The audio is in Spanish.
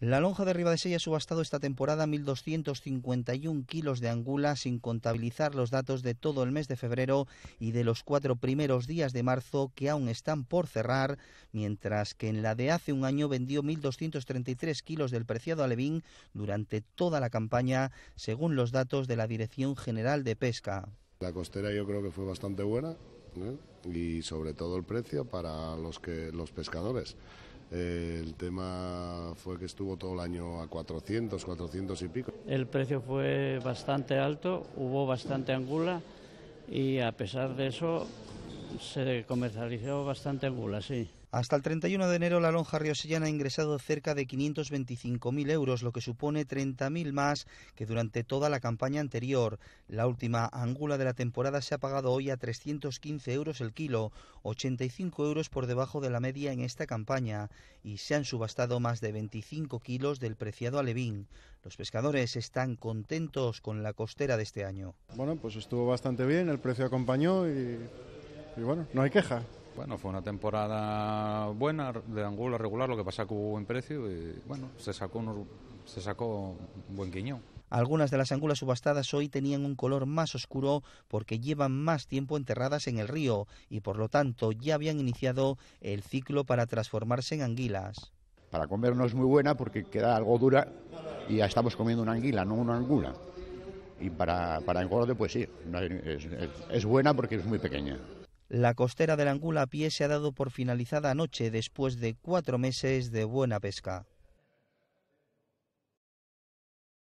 La lonja de Sella ha subastado esta temporada 1.251 kilos de angula sin contabilizar los datos de todo el mes de febrero y de los cuatro primeros días de marzo que aún están por cerrar, mientras que en la de hace un año vendió 1.233 kilos del preciado alevín durante toda la campaña, según los datos de la Dirección General de Pesca. La costera yo creo que fue bastante buena ¿eh? y sobre todo el precio para los, que, los pescadores eh, el tema fue que estuvo todo el año a 400, 400 y pico. El precio fue bastante alto, hubo bastante angula y a pesar de eso se comercializó bastante angula, sí. Hasta el 31 de enero, la lonja riosellana ha ingresado cerca de 525.000 euros, lo que supone 30.000 más que durante toda la campaña anterior. La última angula de la temporada se ha pagado hoy a 315 euros el kilo, 85 euros por debajo de la media en esta campaña, y se han subastado más de 25 kilos del preciado alevín. Los pescadores están contentos con la costera de este año. Bueno, pues estuvo bastante bien, el precio acompañó y, y bueno, no hay queja. Bueno, fue una temporada buena, de angula regular, lo que pasa que hubo buen precio y bueno, se sacó, se sacó un buen quiñón. Algunas de las angulas subastadas hoy tenían un color más oscuro porque llevan más tiempo enterradas en el río y por lo tanto ya habían iniciado el ciclo para transformarse en anguilas. Para comer no es muy buena porque queda algo dura y ya estamos comiendo una anguila, no una angula. Y para, para pues sí, es buena porque es muy pequeña. La costera del Angula a pie se ha dado por finalizada anoche después de cuatro meses de buena pesca.